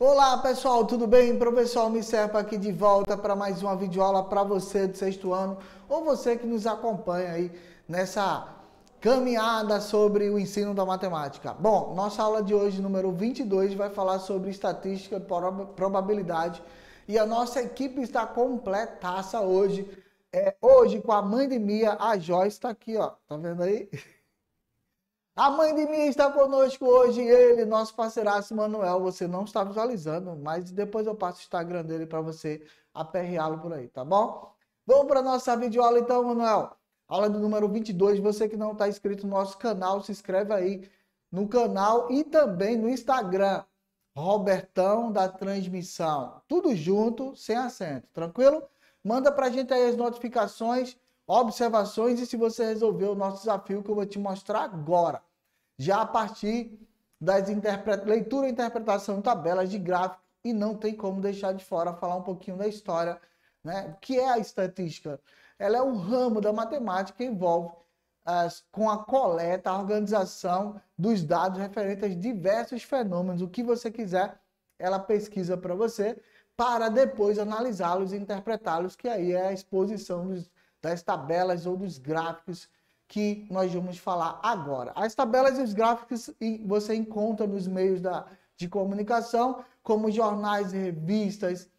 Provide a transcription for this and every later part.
Olá pessoal, tudo bem? Professor Miserpa aqui de volta para mais uma videoaula para você do sexto ano ou você que nos acompanha aí nessa caminhada sobre o ensino da matemática. Bom, nossa aula de hoje, número 22, vai falar sobre estatística e probabilidade e a nossa equipe está completaça hoje. É, hoje com a mãe de Mia, a Joyce está aqui, ó, tá vendo aí? A mãe de mim está conosco hoje, ele, nosso parceiraço Manuel. Você não está visualizando, mas depois eu passo o Instagram dele para você aperreá-lo por aí, tá bom? Vamos para nossa videoaula então, Manuel. Aula do número 22. Você que não está inscrito no nosso canal, se inscreve aí no canal e também no Instagram. Robertão da Transmissão. Tudo junto, sem acento, tranquilo? Manda para a gente aí as notificações, observações e se você resolveu o nosso desafio que eu vou te mostrar agora já a partir das interpre... leitura, interpretação, tabelas de gráfico e não tem como deixar de fora falar um pouquinho da história, né? O que é a estatística? Ela é um ramo da matemática que envolve as, com a coleta, a organização dos dados referentes a diversos fenômenos, o que você quiser, ela pesquisa para você, para depois analisá-los e interpretá-los, que aí é a exposição dos, das tabelas ou dos gráficos que nós vamos falar agora. As tabelas e os gráficos você encontra nos meios da, de comunicação, como jornais, revistas,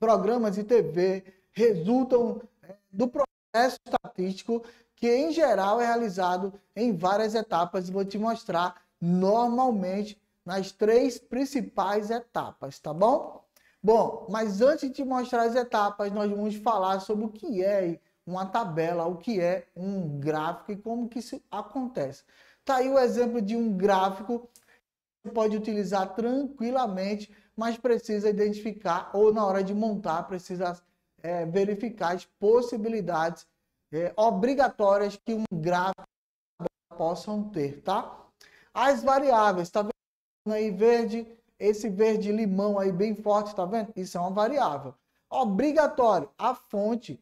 programas de TV, resultam eh, do processo estatístico que, em geral, é realizado em várias etapas. Vou te mostrar normalmente nas três principais etapas, tá bom? Bom, mas antes de mostrar as etapas, nós vamos falar sobre o que é uma tabela, o que é um gráfico e como que isso acontece. Tá aí o exemplo de um gráfico que você pode utilizar tranquilamente, mas precisa identificar ou na hora de montar precisa é, verificar as possibilidades é, obrigatórias que um gráfico possam ter, tá? As variáveis, tá vendo aí verde, esse verde limão aí bem forte, tá vendo? Isso é uma variável. Obrigatório, a fonte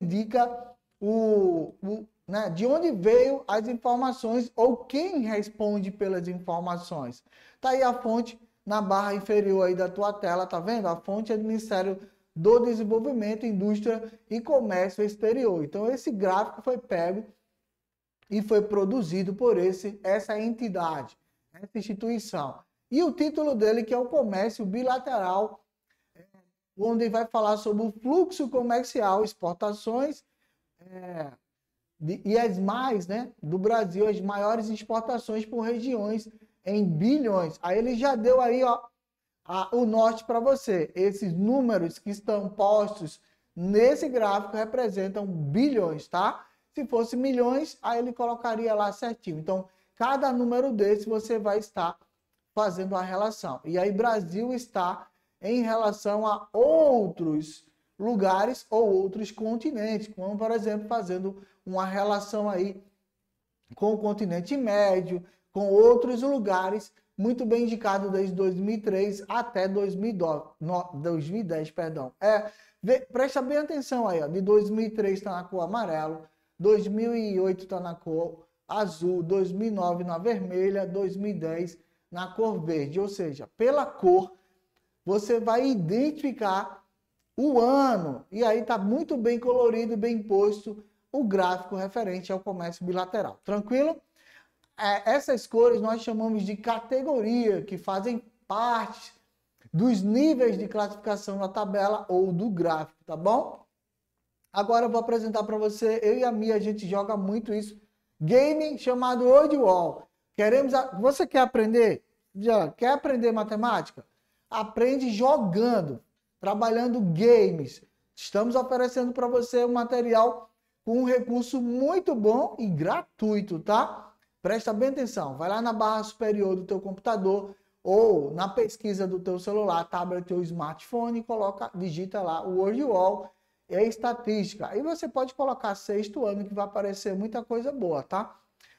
indica o, o né, de onde veio as informações ou quem responde pelas informações. Tá aí a fonte na barra inferior aí da tua tela, tá vendo? A fonte é do Ministério do Desenvolvimento, Indústria e Comércio Exterior. Então esse gráfico foi pego e foi produzido por esse essa entidade, essa instituição. E o título dele que é o comércio bilateral onde vai falar sobre o fluxo comercial, exportações é, e as mais, né, do Brasil, as maiores exportações por regiões em bilhões. Aí ele já deu aí ó, a, o norte para você. Esses números que estão postos nesse gráfico representam bilhões, tá? Se fosse milhões, aí ele colocaria lá certinho. Então, cada número desse você vai estar fazendo a relação. E aí Brasil está em relação a outros lugares ou outros continentes, como por exemplo fazendo uma relação aí com o continente médio, com outros lugares, muito bem indicado desde 2003 até 2010, perdão. É, presta bem atenção aí, ó, de 2003 está na cor amarelo, 2008 está na cor azul, 2009 na vermelha, 2010 na cor verde, ou seja, pela cor você vai identificar o ano. E aí está muito bem colorido, bem posto o gráfico referente ao comércio bilateral. Tranquilo? É, essas cores nós chamamos de categoria, que fazem parte dos níveis de classificação da tabela ou do gráfico, tá bom? Agora eu vou apresentar para você, eu e a Mia, a gente joga muito isso. Game chamado Old Wall. Queremos. A... Você quer aprender? Já quer aprender matemática? aprende jogando, trabalhando games. Estamos oferecendo para você um material com um recurso muito bom e gratuito, tá? Presta bem atenção, vai lá na barra superior do teu computador ou na pesquisa do teu celular, tablet ou smartphone, coloca, digita lá o Wall é estatística. Aí você pode colocar sexto ano que vai aparecer muita coisa boa, tá?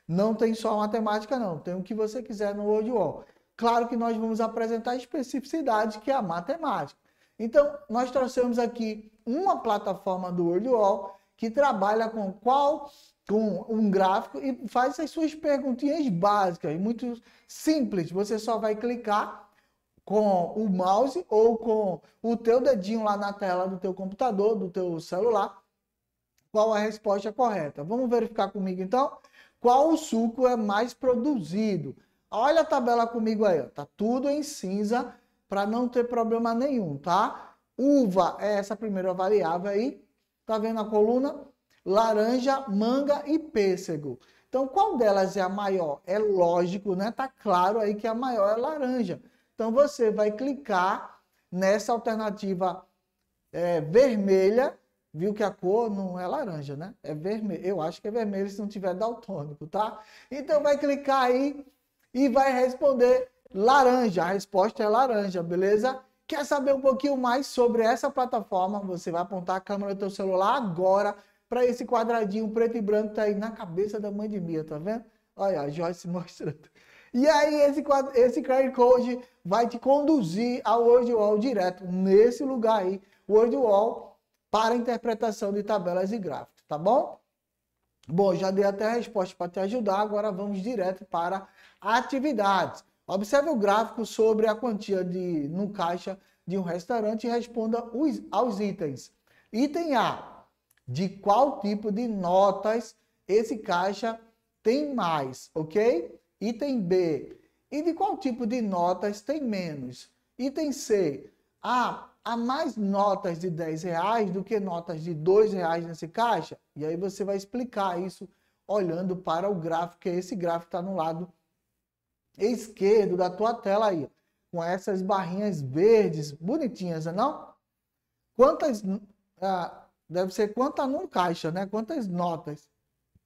Não tem só matemática não, tem o que você quiser no Wall. Claro que nós vamos apresentar especificidades, que é a matemática. Então, nós trouxemos aqui uma plataforma do WorldWall que trabalha com qual com um gráfico e faz as suas perguntinhas básicas, muito simples. Você só vai clicar com o mouse ou com o teu dedinho lá na tela do teu computador, do teu celular, qual a resposta correta. Vamos verificar comigo então qual o suco é mais produzido. Olha a tabela comigo aí, ó. tá tudo em cinza para não ter problema nenhum, tá? Uva é essa primeira variável aí, tá vendo a coluna? Laranja, manga e pêssego. Então, qual delas é a maior? É lógico, né? Tá claro aí que a maior é a laranja. Então, você vai clicar nessa alternativa é, vermelha, viu que a cor não é laranja, né? É vermelho. Eu acho que é vermelho se não tiver daltônico, tá? Então, vai clicar aí e vai responder laranja. A resposta é laranja, beleza? Quer saber um pouquinho mais sobre essa plataforma? Você vai apontar a câmera do seu celular agora para esse quadradinho preto e branco que tá aí na cabeça da mãe de Mia, tá vendo? Olha, a Joyce mostrando. E aí esse, quadro, esse QR Code vai te conduzir ao World Wall direto, nesse lugar aí, World Wall para interpretação de tabelas e gráficos, tá bom? Bom, já dei até a resposta para te ajudar, agora vamos direto para atividades. Observe o gráfico sobre a quantia de, no caixa de um restaurante e responda os, aos itens. Item A, de qual tipo de notas esse caixa tem mais, ok? Item B, e de qual tipo de notas tem menos? Item C, a há mais notas de 10 reais do que notas de 2 reais nesse caixa? E aí você vai explicar isso olhando para o gráfico, que é esse gráfico que está no lado esquerdo da tua tela aí, com essas barrinhas verdes, bonitinhas, é não? Quantas, ah, deve ser quanta num caixa, né? Quantas notas?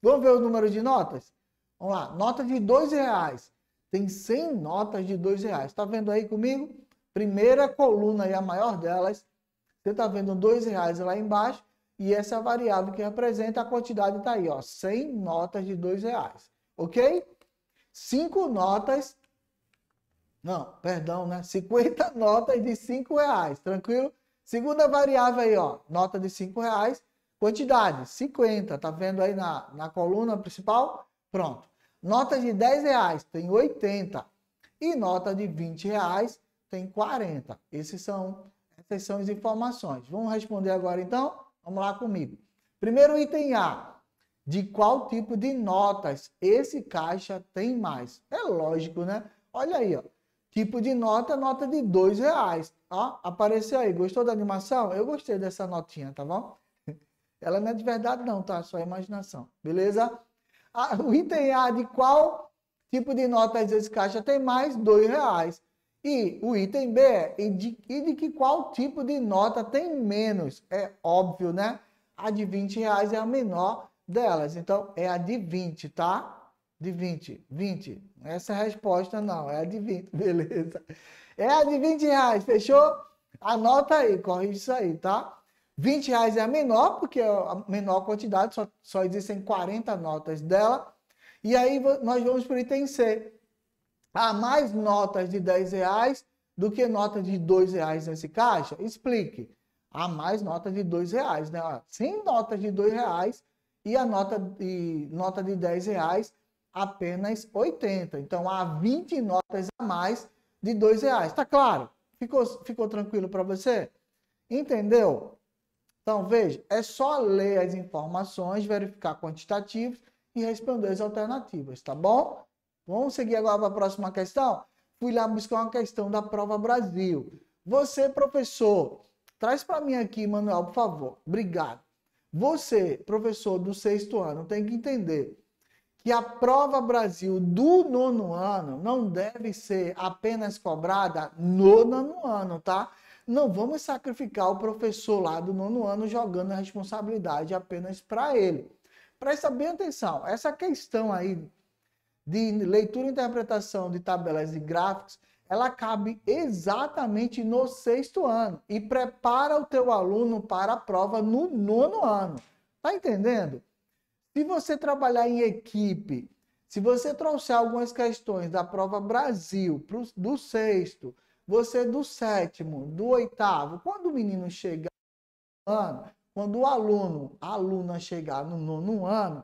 Vamos ver o número de notas? Vamos lá, nota de dois reais. Tem 100 notas de dois reais. está vendo aí comigo? primeira coluna e a maior delas, você está vendo dois reais lá embaixo e essa variável que representa a quantidade está aí, ó, 100 notas de dois reais, ok? Cinco notas, não, perdão, né? 50 notas de cinco reais, tranquilo? Segunda variável aí, ó, nota de cinco reais, quantidade, 50, tá vendo aí na, na coluna principal? Pronto. Nota de 10 reais, tem 80. E nota de 20 reais, tem 40. Esses são, essas são as informações. Vamos responder agora então? Vamos lá comigo. Primeiro item A. De qual tipo de notas esse caixa tem mais? É lógico, né? Olha aí, ó. Tipo de nota, nota de dois reais. Ó, apareceu aí. Gostou da animação? Eu gostei dessa notinha, tá bom? Ela não é de verdade não, tá? Só é imaginação. Beleza? Ah, o item A de qual tipo de notas esse caixa tem mais? Dois reais. E o item B é e de, e de que qual tipo de nota tem menos? É óbvio, né? A de 20 reais é a menor delas. Então, é a de 20, tá? De 20, 20. Essa é a resposta não, é a de 20, beleza. É a de 20 reais, fechou? Anota aí, corrige isso aí, tá? 20 reais é a menor, porque é a menor quantidade, só, só existem 40 notas dela. E aí nós vamos para o item C há mais notas de 10 reais do que notas de 2 reais nesse caixa? Explique. Há mais notas de 2 reais, né? Sem notas de 2 reais e a nota de, nota de 10 reais apenas 80. Então há 20 notas a mais de 2 reais. Tá claro? Ficou, ficou tranquilo para você? Entendeu? Então veja, é só ler as informações, verificar quantitativos e responder as alternativas, tá bom? Vamos seguir agora para a próxima questão? Fui lá buscar uma questão da Prova Brasil. Você, professor, traz para mim aqui, Manuel, por favor. Obrigado. Você, professor do sexto ano, tem que entender que a prova Brasil do nono ano não deve ser apenas cobrada no nono ano, tá? Não vamos sacrificar o professor lá do nono ano jogando a responsabilidade apenas para ele. Presta bem atenção, essa questão aí de leitura e interpretação de tabelas e gráficos, ela cabe exatamente no sexto ano e prepara o teu aluno para a prova no nono ano. Tá entendendo? Se você trabalhar em equipe, se você trouxer algumas questões da prova Brasil pro, do sexto, você do sétimo, do oitavo, quando o menino chegar no ano, quando o aluno, a aluna chegar no nono ano,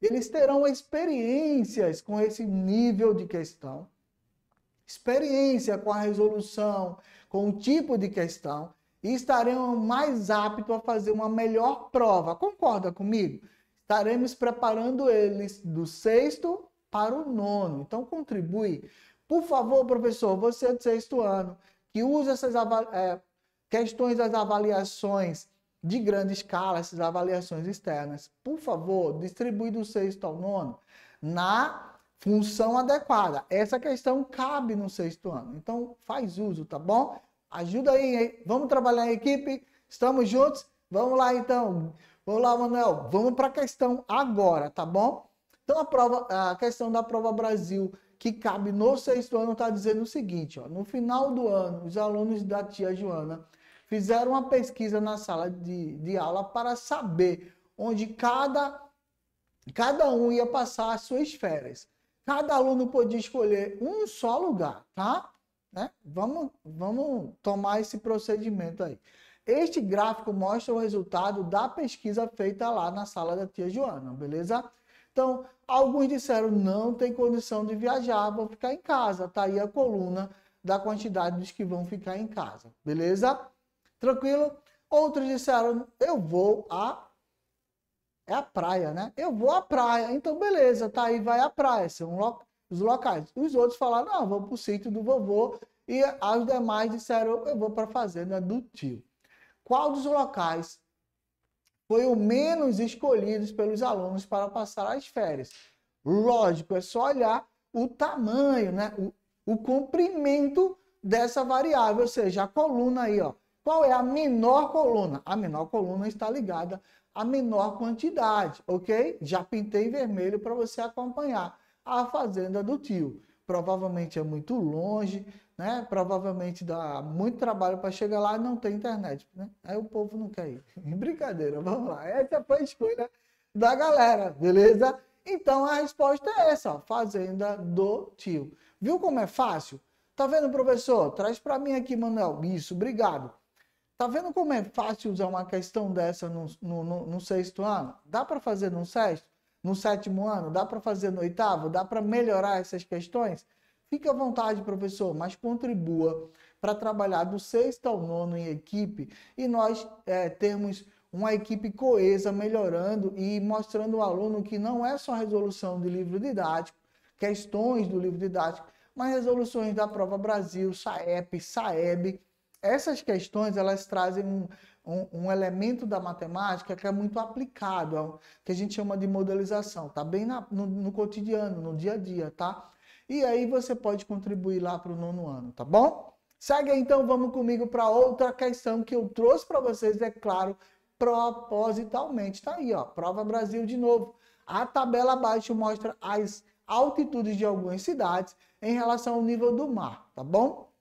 eles terão experiências com esse nível de questão, experiência com a resolução, com o tipo de questão, e estaremos mais aptos a fazer uma melhor prova. Concorda comigo? Estaremos preparando eles do sexto para o nono. Então, contribui. Por favor, professor, você é do sexto ano, que usa essas é, questões das avaliações de grande escala essas avaliações externas. Por favor, distribui do sexto ao nono na função adequada. Essa questão cabe no sexto ano. Então, faz uso, tá bom? Ajuda aí, hein? Vamos trabalhar em equipe? Estamos juntos? Vamos lá, então. Vamos lá, Manuel. Vamos para a questão agora, tá bom? Então, a, prova, a questão da prova Brasil que cabe no sexto ano está dizendo o seguinte, ó, no final do ano, os alunos da tia Joana fizeram uma pesquisa na sala de, de aula para saber onde cada, cada um ia passar as suas férias. Cada aluno podia escolher um só lugar, tá? Né? Vamos, vamos tomar esse procedimento aí. Este gráfico mostra o resultado da pesquisa feita lá na sala da tia Joana, beleza? Então, alguns disseram não tem condição de viajar, vou ficar em casa. Tá aí a coluna da quantidade dos que vão ficar em casa, beleza? Tranquilo? Outros disseram, eu vou a é a praia, né? Eu vou à praia. Então, beleza, tá aí, vai à praia. São lo... os locais. Os outros falaram, não, vou pro sítio do vovô. E as demais disseram, eu vou para a fazenda do tio. Qual dos locais foi o menos escolhido pelos alunos para passar as férias? Lógico, é só olhar o tamanho, né? O, o comprimento dessa variável, ou seja, a coluna aí, ó. Qual é a menor coluna? A menor coluna está ligada à menor quantidade, ok? Já pintei vermelho para você acompanhar. A fazenda do tio. Provavelmente é muito longe, né? Provavelmente dá muito trabalho para chegar lá e não tem internet, né? Aí o povo não quer ir. Brincadeira, vamos lá. Essa foi a escolha da galera, beleza? Então a resposta é essa, ó, fazenda do tio. Viu como é fácil? Tá vendo, professor? Traz para mim aqui, Manuel. Isso, obrigado. Tá vendo como é fácil usar uma questão dessa no, no, no, no sexto ano? Dá para fazer no sexto? No sétimo ano? Dá para fazer no oitavo? Dá para melhorar essas questões? Fique à vontade, professor, mas contribua para trabalhar do sexto ao nono em equipe e nós é, termos uma equipe coesa, melhorando e mostrando ao aluno que não é só resolução de livro didático, questões do livro didático, mas resoluções da Prova Brasil, SAEP, SAEB essas questões elas trazem um, um, um, elemento da matemática que é muito aplicado, que a gente chama de modelização, tá bem na, no, no, cotidiano, no dia a dia, tá? E aí você pode contribuir lá para o nono ano, tá bom? Segue então, vamos comigo para outra questão que eu trouxe para vocês, é claro, propositalmente. Tá aí, ó, prova Brasil de novo. A tabela abaixo mostra as altitudes de algumas cidades em relação ao nível do mar, tá bom?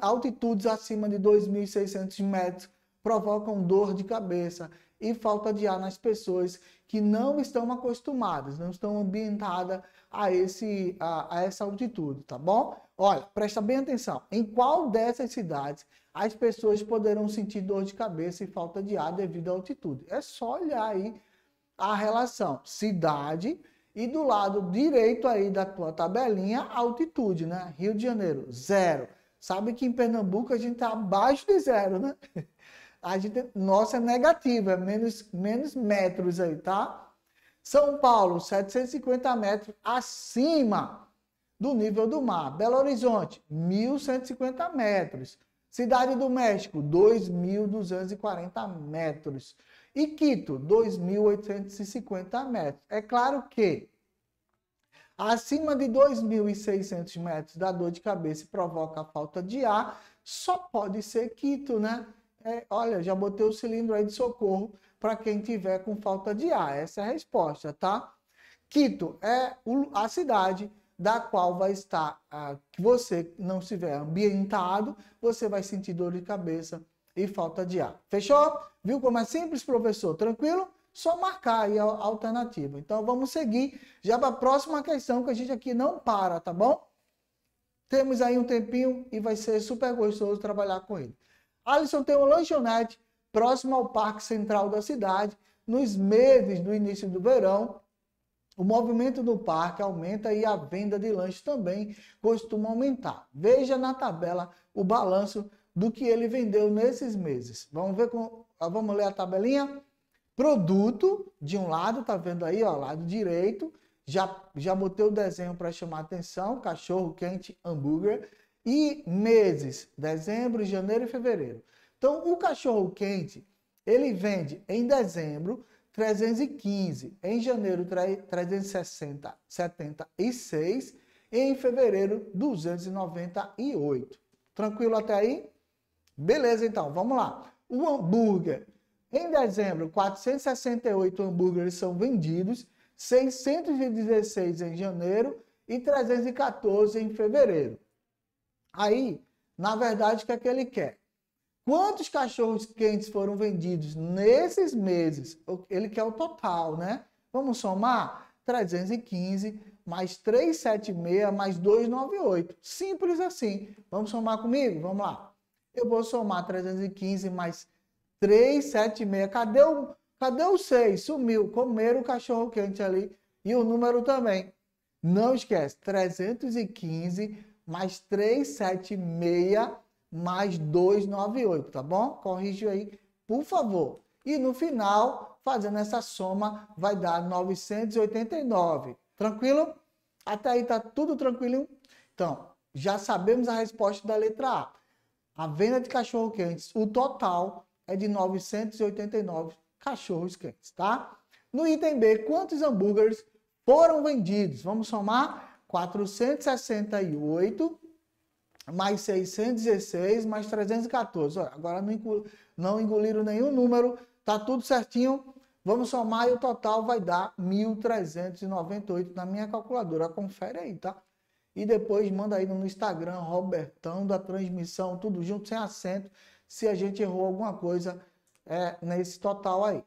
altitudes acima de 2.600 metros provocam dor de cabeça e falta de ar nas pessoas que não estão acostumadas, não estão ambientadas a, esse, a, a essa altitude, tá bom? Olha, presta bem atenção. Em qual dessas cidades as pessoas poderão sentir dor de cabeça e falta de ar devido à altitude? É só olhar aí a relação cidade e do lado direito aí da tua tabelinha, altitude, né? Rio de Janeiro, zero. Sabe que em Pernambuco a gente está abaixo de zero, né? A gente, nossa é negativa, é menos, menos metros aí, tá? São Paulo, 750 metros acima do nível do mar. Belo Horizonte, 1.150 metros. Cidade do México, 2.240 metros. E Quito, 2.850 metros. É claro que acima de 2.600 metros da dor de cabeça e provoca a falta de ar, só pode ser quito, né? É, olha, já botei o cilindro aí de socorro para quem tiver com falta de ar. Essa é a resposta, tá? Quito é a cidade da qual vai estar, ah, que você não estiver ambientado, você vai sentir dor de cabeça e falta de ar. Fechou? Viu como é simples, professor? Tranquilo? só marcar aí a alternativa. Então vamos seguir já para a próxima questão que a gente aqui não para, tá bom? Temos aí um tempinho e vai ser super gostoso trabalhar com ele. Alisson tem uma lanchonete próximo ao Parque Central da cidade. Nos meses do início do verão, o movimento do parque aumenta e a venda de lanches também costuma aumentar. Veja na tabela o balanço do que ele vendeu nesses meses. Vamos ver como, ah, vamos ler a tabelinha. Produto, de um lado, tá vendo aí, ó, lado direito. Já, já botei o desenho para chamar atenção, cachorro quente, hambúrguer. E meses, dezembro, janeiro e fevereiro. Então, o cachorro quente, ele vende em dezembro 315, em janeiro 360, 76 e em fevereiro 298. Tranquilo até aí? Beleza, então, vamos lá. O hambúrguer em dezembro, 468 hambúrgueres são vendidos, 616 em janeiro e 314 em fevereiro. Aí, na verdade, o que é que ele quer? Quantos cachorros quentes foram vendidos nesses meses? Ele quer o total, né? Vamos somar? 315 mais 376 mais 298. Simples assim. Vamos somar comigo? Vamos lá. Eu vou somar 315 mais 3, 7 e meia. Cadê o, cadê o 6? Sumiu. Comeram o cachorro quente ali. E o número também. Não esquece. 315 mais 376 meia mais 298, tá bom? Corrige aí, por favor. E no final, fazendo essa soma, vai dar 989. Tranquilo? Até aí tá tudo tranquilo? Então, já sabemos a resposta da letra A. A venda de cachorro-quentes, o total é de 989 cachorros quentes, tá? No item B, quantos hambúrgueres foram vendidos? Vamos somar 468 mais 616 mais 314. Olha, agora não, engol não engoliram nenhum número, tá tudo certinho. Vamos somar e o total vai dar 1.398 na minha calculadora. Confere aí, tá? E depois manda aí no Instagram, Robertão, da transmissão, tudo junto, sem acento se a gente errou alguma coisa é, nesse total aí.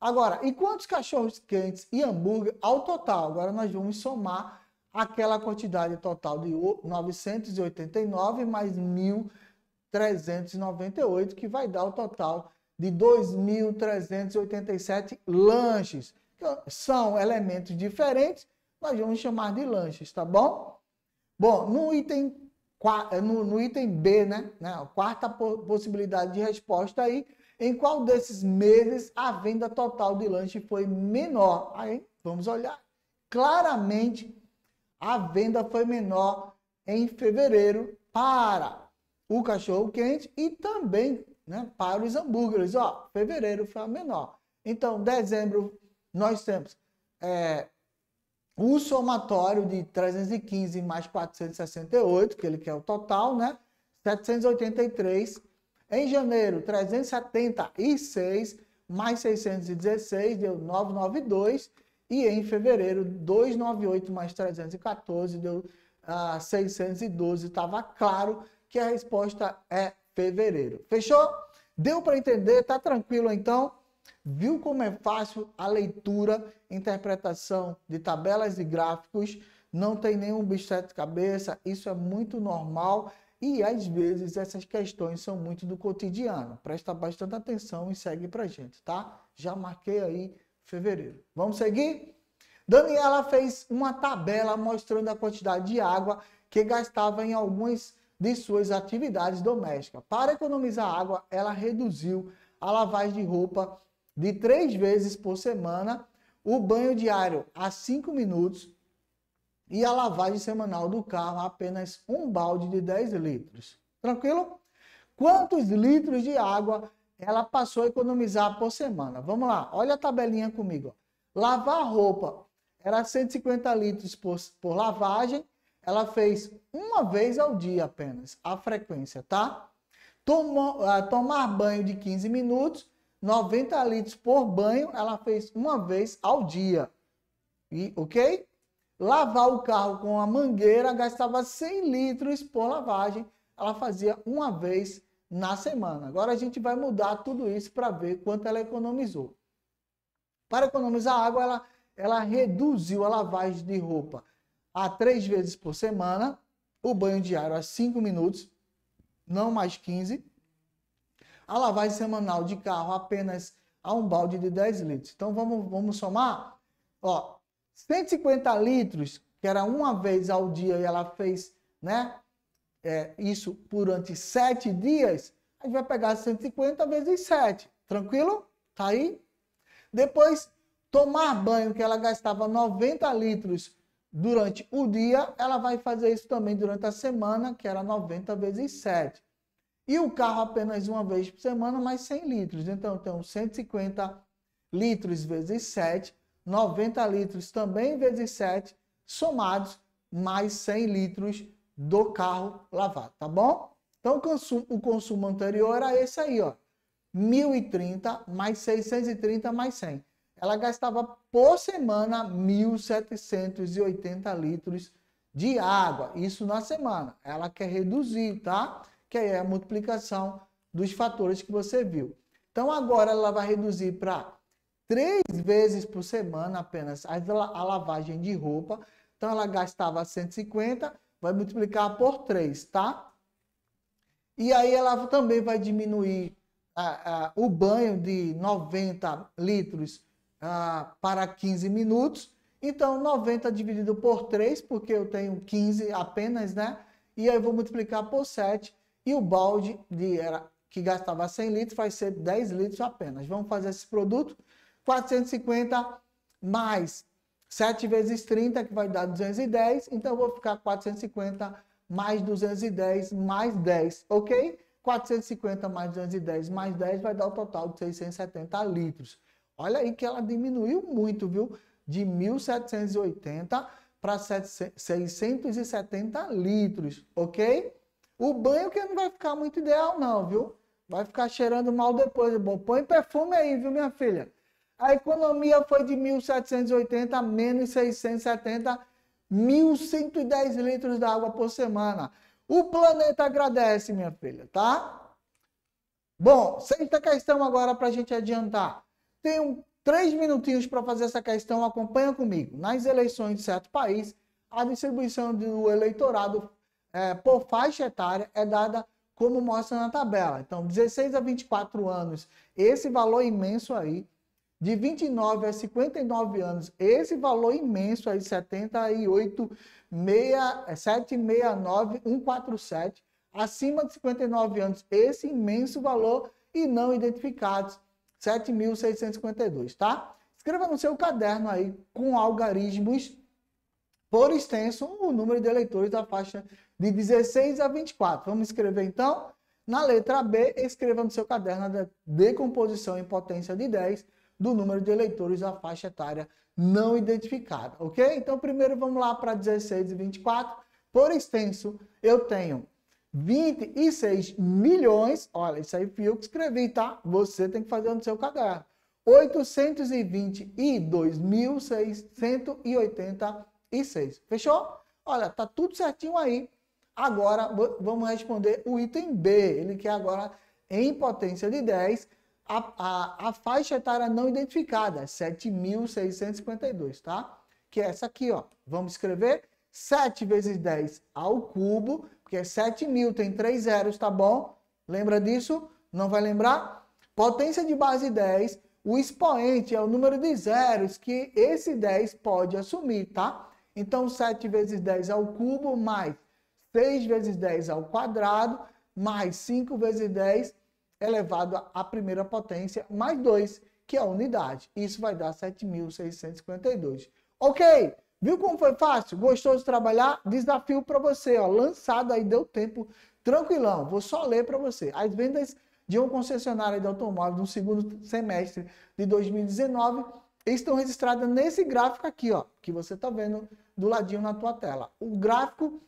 Agora, e quantos cachorros quentes e hambúrguer ao total? Agora nós vamos somar aquela quantidade total de 989 mais 1.398, que vai dar o total de 2.387 lanches. São elementos diferentes, nós vamos chamar de lanches, tá bom? Bom, no item no, no item B, né? a quarta possibilidade de resposta aí, em qual desses meses a venda total de lanche foi menor? Aí vamos olhar. Claramente, a venda foi menor em fevereiro para o cachorro quente e também né, para os hambúrgueres. Ó, fevereiro foi a menor. Então, dezembro, nós temos é, o somatório de 315 mais 468, que ele quer o total, né? 783. Em janeiro, 376 mais 616 deu 992. E em fevereiro, 298 mais 314 deu ah, 612. Estava claro que a resposta é fevereiro. Fechou? Deu para entender? Tá tranquilo então? Viu como é fácil a leitura, interpretação de tabelas e gráficos? Não tem nenhum bicho de cabeça, isso é muito normal e às vezes essas questões são muito do cotidiano. Presta bastante atenção e segue pra gente, tá? Já marquei aí fevereiro. Vamos seguir? Daniela fez uma tabela mostrando a quantidade de água que gastava em algumas de suas atividades domésticas. Para economizar água, ela reduziu a lavagem de roupa de três vezes por semana, o banho diário a cinco minutos e a lavagem semanal do carro apenas um balde de 10 litros. Tranquilo? Quantos litros de água ela passou a economizar por semana? Vamos lá, olha a tabelinha comigo. Lavar roupa era 150 litros por, por lavagem, ela fez uma vez ao dia apenas, a frequência, tá? Tomou, uh, tomar banho de 15 minutos, 90 litros por banho, ela fez uma vez ao dia. E, ok? Lavar o carro com a mangueira gastava 100 litros por lavagem, ela fazia uma vez na semana. Agora a gente vai mudar tudo isso para ver quanto ela economizou. Para economizar água, ela, ela reduziu a lavagem de roupa a três vezes por semana, o banho diário a 5 minutos, não mais 15, a lavagem semanal de carro apenas a um balde de 10 litros. Então vamos, vamos somar? Ó, 150 litros, que era uma vez ao dia e ela fez né, é, isso durante 7 dias, a gente vai pegar 150 vezes 7. Tranquilo? Tá aí? Depois, tomar banho, que ela gastava 90 litros durante o dia, ela vai fazer isso também durante a semana, que era 90 vezes 7. E o carro apenas uma vez por semana, mais 100 litros. Então, eu tenho 150 litros vezes 7, 90 litros também vezes 7, somados mais 100 litros do carro lavado, tá bom? Então, o consumo, o consumo anterior era esse aí, ó. 1.030 mais 630 mais 100. Ela gastava por semana 1.780 litros de água. Isso na semana. Ela quer reduzir, tá? que é a multiplicação dos fatores que você viu. Então agora ela vai reduzir para três vezes por semana apenas a lavagem de roupa. Então ela gastava 150, vai multiplicar por 3, tá? E aí ela também vai diminuir ah, ah, o banho de 90 litros ah, para 15 minutos. Então 90 dividido por 3, porque eu tenho 15 apenas, né? E aí eu vou multiplicar por 7, e o balde de, era, que gastava 100 litros vai ser 10 litros apenas. Vamos fazer esse produto 450 mais 7 vezes 30, que vai dar 210. Então, eu vou ficar 450 mais 210 mais 10, ok? 450 mais 210 mais 10 vai dar o um total de 670 litros. Olha aí que ela diminuiu muito, viu? De 1.780 para 670 litros, ok? O banho que não vai ficar muito ideal, não, viu? Vai ficar cheirando mal depois. Bom, põe perfume aí, viu, minha filha? A economia foi de 1.780 menos 670, 1.110 litros de água por semana. O planeta agradece, minha filha, tá? Bom, sexta questão agora para a gente adiantar. Tem um, três minutinhos para fazer essa questão, acompanha comigo. Nas eleições de certo país, a distribuição do eleitorado é, por faixa etária é dada como mostra na tabela. Então, 16 a 24 anos, esse valor imenso aí. De 29 a 59 anos, esse valor imenso aí, 78, 769, 147. Acima de 59 anos, esse imenso valor e não identificados, 7.652, tá? Escreva no seu caderno aí, com algarismos, por extenso, o número de eleitores da faixa de 16 a 24. Vamos escrever então? Na letra B, escreva no seu caderno a decomposição em potência de 10 do número de eleitores da faixa etária não identificada, ok? Então, primeiro vamos lá para 16 e 24. Por extenso, eu tenho 26 milhões, olha, isso aí fui eu que escrevi, tá? Você tem que fazer no seu caderno. 822.686. Fechou? Olha, tá tudo certinho aí. Agora vamos responder o item B. Ele quer agora, em potência de 10, a, a, a faixa etária não identificada, 7.652, tá? Que é essa aqui, ó. Vamos escrever 7 vezes 10 ao cubo, porque é 7.000, tem três zeros, tá bom? Lembra disso? Não vai lembrar? Potência de base 10, o expoente é o número de zeros que esse 10 pode assumir, tá? Então, 7 vezes 10 ao cubo mais 6 vezes 10 ao quadrado, mais 5 vezes 10 elevado à primeira potência, mais 2, que é a unidade. Isso vai dar 7.652. Ok? Viu como foi fácil? Gostou de trabalhar? Desafio para você, ó, lançado aí, deu tempo tranquilão. Vou só ler para você. As vendas de uma concessionária de automóveis no segundo semestre de 2019 estão registradas nesse gráfico aqui, ó, que você está vendo do ladinho na tua tela. O gráfico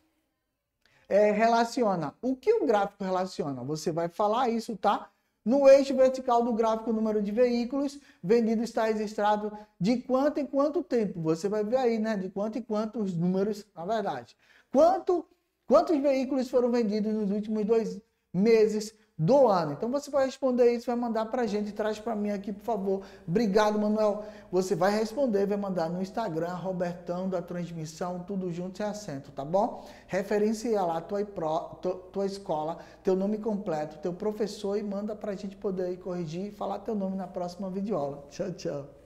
é, relaciona. O que o gráfico relaciona? Você vai falar isso, tá? No eixo vertical do gráfico, o número de veículos vendidos está registrado de quanto em quanto tempo. Você vai ver aí, né? De quanto em quantos números, na verdade. Quanto, quantos veículos foram vendidos nos últimos dois meses? do ano. Então você vai responder isso, vai mandar para a gente, traz para mim aqui, por favor. Obrigado, Manuel. Você vai responder, vai mandar no Instagram, Robertão da Transmissão, tudo junto sem acento, tá bom? Referência lá tua, tua escola, teu nome completo, teu professor e manda para a gente poder corrigir e falar teu nome na próxima videoaula. Tchau, tchau.